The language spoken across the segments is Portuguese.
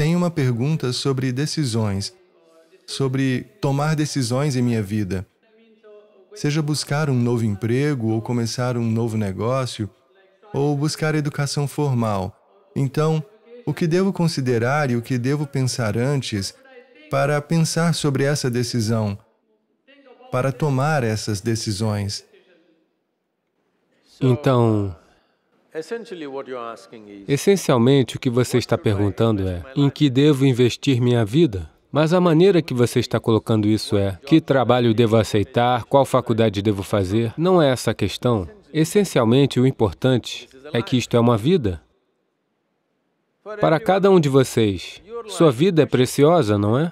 Tenho uma pergunta sobre decisões, sobre tomar decisões em minha vida. Seja buscar um novo emprego ou começar um novo negócio, ou buscar educação formal. Então, o que devo considerar e o que devo pensar antes para pensar sobre essa decisão, para tomar essas decisões? Então, Essencialmente, o que você está perguntando é, em que devo investir minha vida? Mas a maneira que você está colocando isso é, que trabalho devo aceitar, qual faculdade devo fazer? Não é essa a questão. Essencialmente, o importante é que isto é uma vida. Para cada um de vocês, sua vida é preciosa, não é?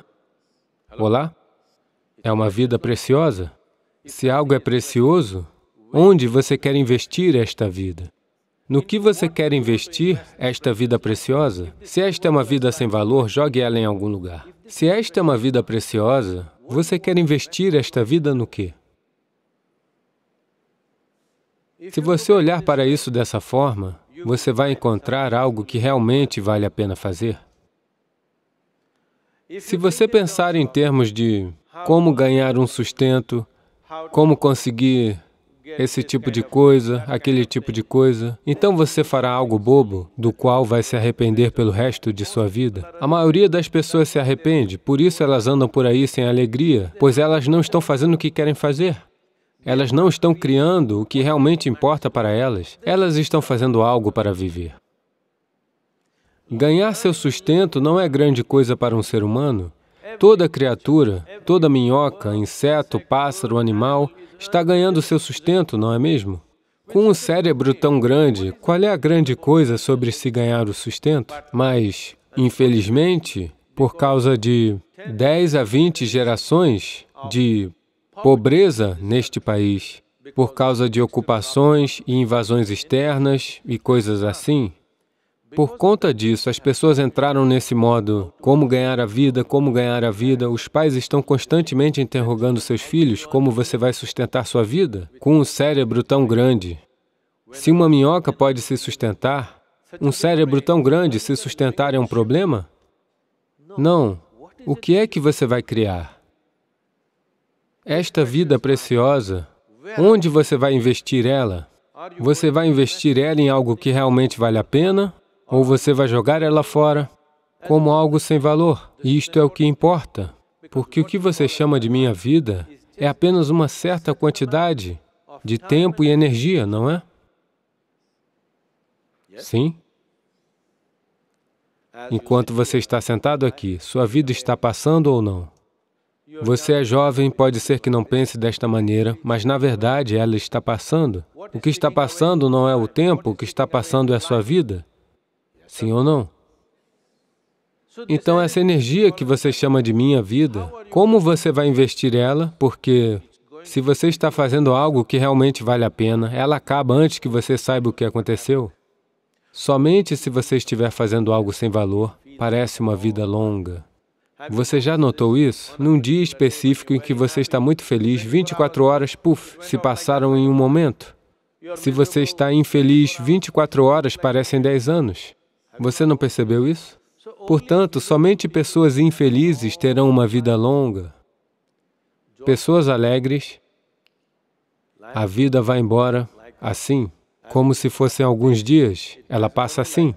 Olá? É uma vida preciosa? Se algo é precioso, onde você quer investir esta vida? No que você quer investir esta vida preciosa? Se esta é uma vida sem valor, jogue ela em algum lugar. Se esta é uma vida preciosa, você quer investir esta vida no quê? Se você olhar para isso dessa forma, você vai encontrar algo que realmente vale a pena fazer. Se você pensar em termos de como ganhar um sustento, como conseguir esse tipo de coisa, aquele tipo de coisa. Então você fará algo bobo, do qual vai se arrepender pelo resto de sua vida. A maioria das pessoas se arrepende, por isso elas andam por aí sem alegria, pois elas não estão fazendo o que querem fazer. Elas não estão criando o que realmente importa para elas. Elas estão fazendo algo para viver. Ganhar seu sustento não é grande coisa para um ser humano. Toda criatura, toda minhoca, inseto, pássaro, animal, está ganhando seu sustento, não é mesmo? Com um cérebro tão grande, qual é a grande coisa sobre se ganhar o sustento? Mas, infelizmente, por causa de 10 a 20 gerações de pobreza neste país, por causa de ocupações e invasões externas e coisas assim, por conta disso, as pessoas entraram nesse modo, como ganhar a vida, como ganhar a vida. Os pais estão constantemente interrogando seus filhos, como você vai sustentar sua vida? Com um cérebro tão grande. Se uma minhoca pode se sustentar, um cérebro tão grande se sustentar é um problema? Não. O que é que você vai criar? Esta vida preciosa, onde você vai investir ela? Você vai investir ela em algo que realmente vale a pena ou você vai jogar ela fora como algo sem valor. E isto é o que importa, porque o que você chama de minha vida é apenas uma certa quantidade de tempo e energia, não é? Sim? Enquanto você está sentado aqui, sua vida está passando ou não? Você é jovem, pode ser que não pense desta maneira, mas na verdade ela está passando. O que está passando não é o tempo, o que está passando é a sua vida. Sim ou não? Então, essa energia que você chama de minha vida, como você vai investir ela? Porque se você está fazendo algo que realmente vale a pena, ela acaba antes que você saiba o que aconteceu. Somente se você estiver fazendo algo sem valor, parece uma vida longa. Você já notou isso? Num dia específico em que você está muito feliz, 24 horas, puf, se passaram em um momento. Se você está infeliz, 24 horas parecem 10 anos. Você não percebeu isso? Portanto, somente pessoas infelizes terão uma vida longa. Pessoas alegres, a vida vai embora assim, como se fossem alguns dias, ela passa assim.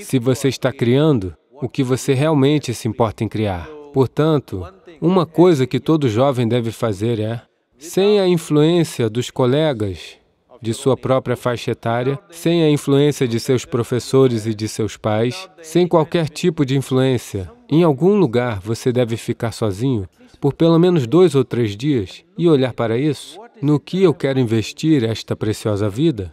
Se você está criando, o que você realmente se importa em criar. Portanto, uma coisa que todo jovem deve fazer é, sem a influência dos colegas, de sua própria faixa etária, sem a influência de seus professores e de seus pais, sem qualquer tipo de influência. Em algum lugar você deve ficar sozinho por pelo menos dois ou três dias e olhar para isso. No que eu quero investir esta preciosa vida?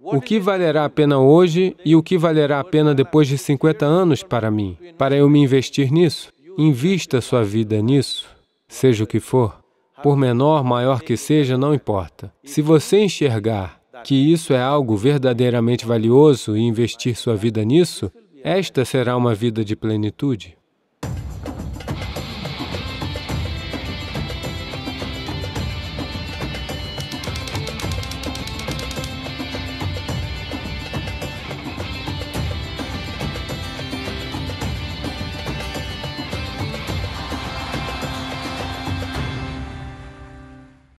O que valerá a pena hoje e o que valerá a pena depois de 50 anos para mim, para eu me investir nisso? Invista sua vida nisso, seja o que for por menor, maior que seja, não importa. Se você enxergar que isso é algo verdadeiramente valioso e investir sua vida nisso, esta será uma vida de plenitude.